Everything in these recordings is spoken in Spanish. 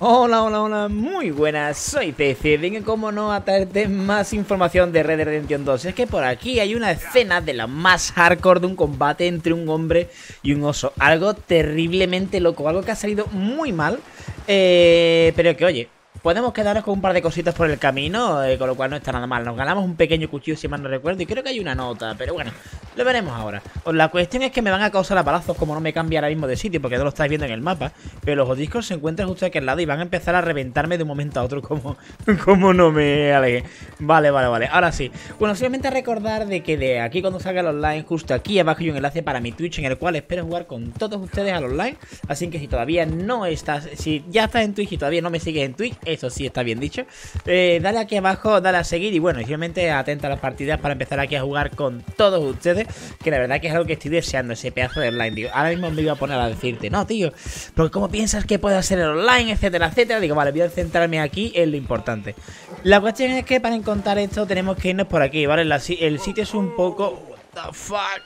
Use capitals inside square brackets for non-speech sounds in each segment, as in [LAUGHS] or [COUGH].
Hola, hola, hola, muy buenas, soy PC, vengo como no a traerte más información de Red Dead Redemption 2 Es que por aquí hay una escena de la más hardcore de un combate entre un hombre y un oso Algo terriblemente loco, algo que ha salido muy mal eh, Pero que oye, podemos quedarnos con un par de cositas por el camino, eh, con lo cual no está nada mal Nos ganamos un pequeño cuchillo si mal no recuerdo y creo que hay una nota, pero bueno lo veremos ahora. Pues la cuestión es que me van a causar a como no me cambia ahora mismo de sitio, porque no lo estáis viendo en el mapa. Pero los discos se encuentran justo aquí al lado y van a empezar a reventarme de un momento a otro [LAUGHS] como, como no me aleje. Vale, vale, vale. Ahora sí. Bueno, simplemente recordar de que de aquí cuando salga el online, justo aquí abajo hay un enlace para mi Twitch en el cual espero jugar con todos ustedes al online. Así que si todavía no estás, si ya estás en Twitch y todavía no me sigues en Twitch, eso sí está bien dicho, eh, dale aquí abajo, dale a seguir y bueno, simplemente atenta a las partidas para empezar aquí a jugar con todos ustedes que la verdad que es algo que estoy deseando, ese pedazo de online. ahora mismo me iba a poner a decirte, no, tío, porque ¿cómo piensas que puede hacer el online, etcétera, etcétera? Digo, vale, voy a centrarme aquí en lo importante. La cuestión es que para encontrar esto tenemos que irnos por aquí, ¿vale? el sitio es un poco... What the fuck?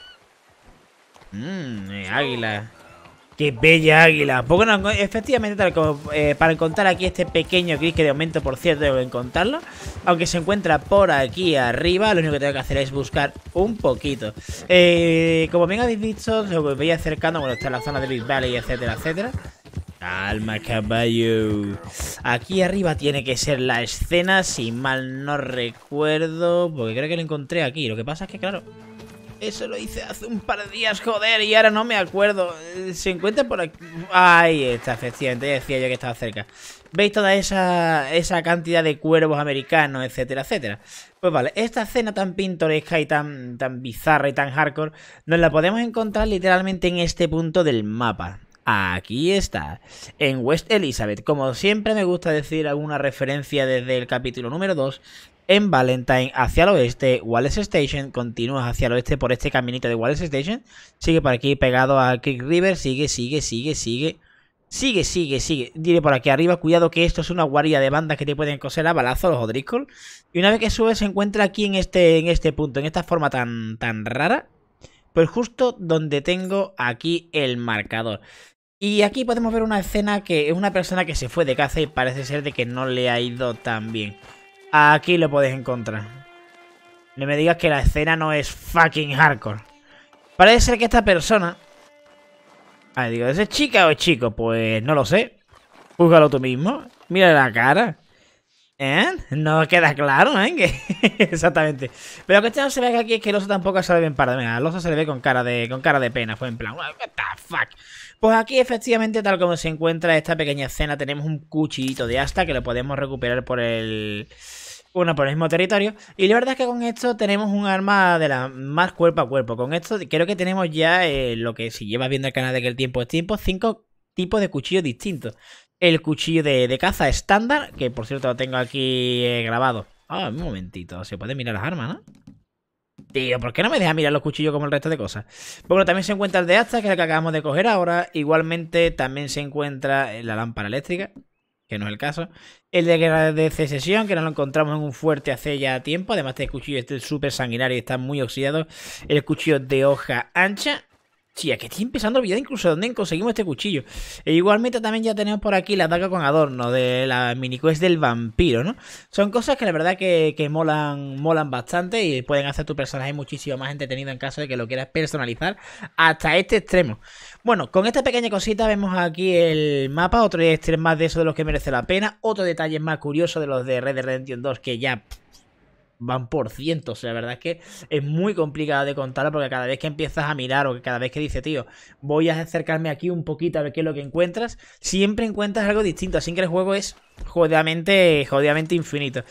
Mmm, águila. Qué bella águila. Pues efectivamente, tal eh, para encontrar aquí este pequeño clic de aumento, por cierto, debo encontrarlo. Aunque se encuentra por aquí arriba, lo único que tengo que hacer es buscar un poquito. Eh, como bien habéis visto, os voy acercando, bueno, está en la zona de Big Valley, etcétera, etcétera. Calma, caballo. Aquí arriba tiene que ser la escena, si mal no recuerdo, porque creo que lo encontré aquí. Lo que pasa es que, claro, eso lo hice hace un par de días, joder, y ahora no me acuerdo. Se encuentra por aquí. Ahí está, efectivamente, decía yo que estaba cerca. ¿Veis toda esa, cantidad de cuervos americanos, etcétera, etcétera? Pues vale, esta escena tan pintoresca y tan, tan bizarra y tan hardcore, nos la podemos encontrar literalmente en este punto del mapa. Aquí está, en West Elizabeth. Como siempre me gusta decir alguna referencia desde el capítulo número 2, en Valentine hacia el oeste, Wallace Station, continúas hacia el oeste por este caminito de Wallace Station, sigue por aquí pegado a Creek River, sigue, sigue, sigue, sigue, sigue, sigue, sigue, diré por aquí arriba, cuidado que esto es una guarida de bandas que te pueden coser a balazos los Odriscoll, y una vez que sube se encuentra aquí en este, en este punto, en esta forma tan, tan rara, pues justo donde tengo aquí el marcador. Y aquí podemos ver una escena que es una persona que se fue de caza y parece ser de que no le ha ido tan bien. Aquí lo podéis encontrar. No me digas que la escena no es fucking hardcore. Parece ser que esta persona... ver, digo, ¿es chica o es chico? Pues no lo sé. Júzgalo tú mismo. Mira la cara. ¿Eh? No queda claro, ¿eh? [LAUGHS] Exactamente. Pero lo que no se ve aquí es que el oso tampoco se le ve en para... Mira, oso se le ve con cara de, con cara de pena. Fue en plan, ¿What the fuck? Pues aquí, efectivamente, tal como se encuentra esta pequeña escena, tenemos un cuchillito de asta que lo podemos recuperar por el. Uno por el mismo territorio. Y la verdad es que con esto tenemos un arma de la más cuerpo a cuerpo. Con esto creo que tenemos ya eh, lo que si llevas viendo el canal de que el tiempo es tiempo, cinco tipos de cuchillos distintos. El cuchillo de, caza estándar, que por cierto lo tengo aquí eh, grabado. Ah, un momentito, se puede mirar las armas, ¿no? Tío, ¿por qué no me deja mirar los cuchillos como el resto de cosas? Bueno, también se encuentra el de asta, que es el que acabamos de coger ahora. Igualmente también se encuentra eh, la lámpara eléctrica, que no es el caso. El de, de secesión, que no lo encontramos en un fuerte hace ya tiempo. Además, este cuchillo este es súper sanguinario y está muy oxidado. El cuchillo de hoja ancha. Sí, que estoy empezando a olvidar incluso dónde conseguimos este cuchillo. E igualmente también ya tenemos por aquí la daga con adorno de la mini quest del vampiro, ¿no? Son cosas que la verdad que, que, molan, molan bastante y pueden hacer tu personaje muchísimo más entretenido en caso de que lo quieras personalizar hasta este extremo. Bueno, con esta pequeña cosita vemos aquí el mapa, otro extremo más de eso de los que merece la pena, otro detalle más curioso de los de Red Dead Redemption 2 que ya van por cientos. la verdad es que es muy complicado de contar porque cada vez que empiezas a mirar o cada vez que dices, tío, voy a acercarme aquí un poquito a ver qué es lo que encuentras, siempre encuentras algo distinto. Así que el juego es jodidamente, jodidamente infinito.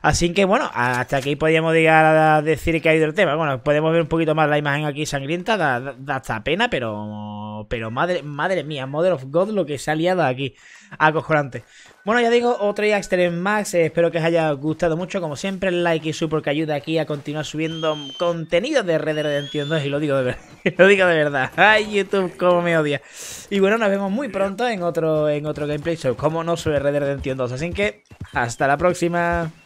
Así que bueno, hasta aquí podríamos llegar a decir que ha ido el tema. Bueno, podemos ver un poquito más la imagen aquí sangrienta, da, da hasta pena, pero pero, madre, madre mía, Mother of God, lo que se ha liado aquí. Acojonante. Bueno, ya digo, otro día Extreme Max. Eh, espero que os haya gustado mucho. Como siempre, el like y sub porque ayuda aquí a continuar subiendo contenido de Red Dead Redemption 2. Y lo digo de verdad. [LAUGHS] lo digo de verdad. Ay, YouTube, cómo me odia. Y bueno, nos vemos muy pronto en otro, en otro gameplay show. Como no sube Red Dead Redemption 2. Así que, hasta la próxima.